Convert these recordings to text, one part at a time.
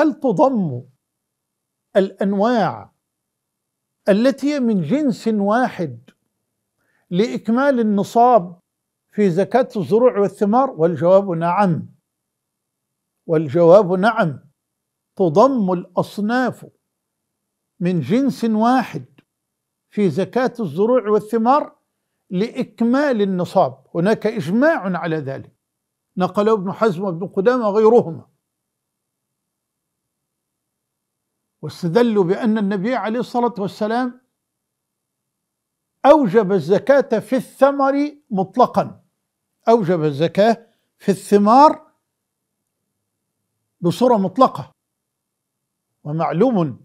هل تضم الانواع التي هي من جنس واحد لاكمال النصاب في زكاه الزروع والثمار والجواب نعم والجواب نعم تضم الاصناف من جنس واحد في زكاه الزروع والثمار لاكمال النصاب هناك اجماع على ذلك نقله ابن حزم وابن قدامه وغيرهما واستدلوا بأن النبي عليه الصلاة والسلام أوجب الزكاة في الثمر مطلقا أوجب الزكاة في الثمار بصورة مطلقة ومعلوم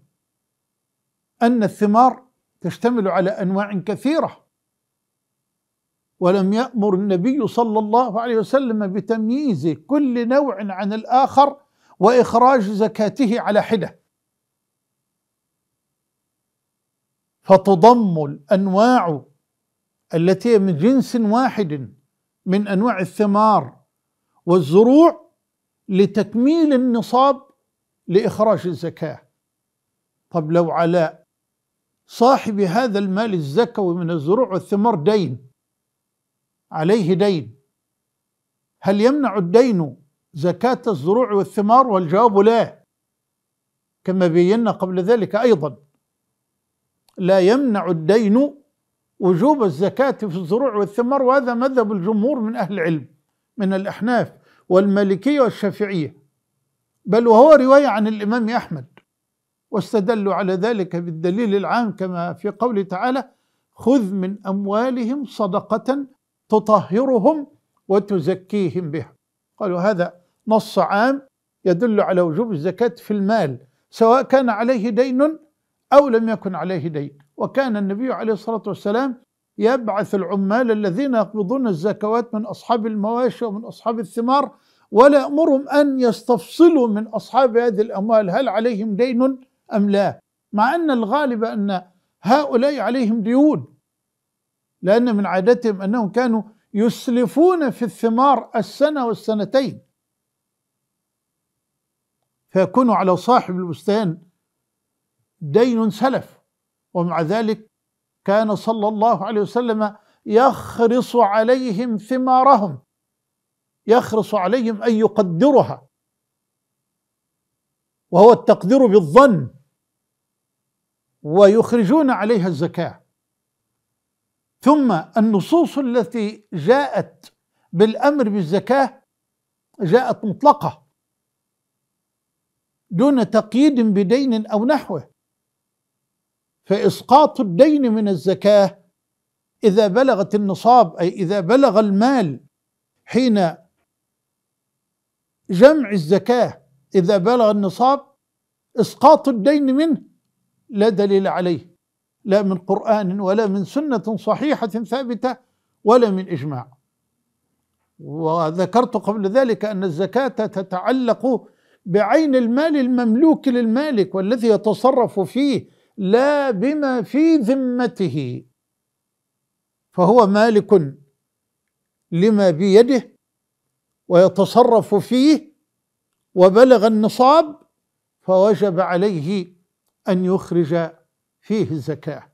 أن الثمار تشتمل على أنواع كثيرة ولم يأمر النبي صلى الله عليه وسلم بتمييز كل نوع عن الآخر وإخراج زكاته على حدة فتضم الانواع التي من جنس واحد من انواع الثمار والزروع لتكميل النصاب لاخراج الزكاه طب لو على صاحب هذا المال الزكوي من الزروع والثمار دين عليه دين هل يمنع الدين زكاة الزروع والثمار والجواب لا كما بينا قبل ذلك أيضا لا يمنع الدين وجوب الزكاة في الزروع والثمر وهذا مذهب الجمهور من أهل العلم من الأحناف والمالكية والشافعية بل وهو رواية عن الإمام أحمد واستدلوا على ذلك بالدليل العام كما في قوله تعالى خذ من أموالهم صدقة تطهرهم وتزكيهم بها قالوا هذا نص عام يدل على وجوب الزكاة في المال سواء كان عليه دين أو لم يكن عليه دين وكان النبي عليه الصلاة والسلام يبعث العمال الذين يقبضون الزكوات من أصحاب المواشي ومن أصحاب الثمار ولا أمرهم أن يستفصلوا من أصحاب هذه الأموال هل عليهم دين أم لا مع أن الغالب أن هؤلاء عليهم ديون لأن من عادتهم أنهم كانوا يسلفون في الثمار السنة والسنتين فيكون على صاحب البستان دين سلف ومع ذلك كان صلى الله عليه وسلم يخرص عليهم ثمارهم يخرص عليهم ان يقدرها وهو التقدير بالظن ويخرجون عليها الزكاه ثم النصوص التي جاءت بالامر بالزكاه جاءت مطلقه دون تقييد بدين او نحوه فإسقاط الدين من الزكاة إذا بلغت النصاب أي إذا بلغ المال حين جمع الزكاة إذا بلغ النصاب إسقاط الدين منه لا دليل عليه لا من قرآن ولا من سنة صحيحة ثابتة ولا من إجماع وذكرت قبل ذلك أن الزكاة تتعلق بعين المال المملوك للمالك والذي يتصرف فيه لا بما في ذمته فهو مالك لما بيده ويتصرف فيه وبلغ النصاب فوجب عليه ان يخرج فيه الزكاه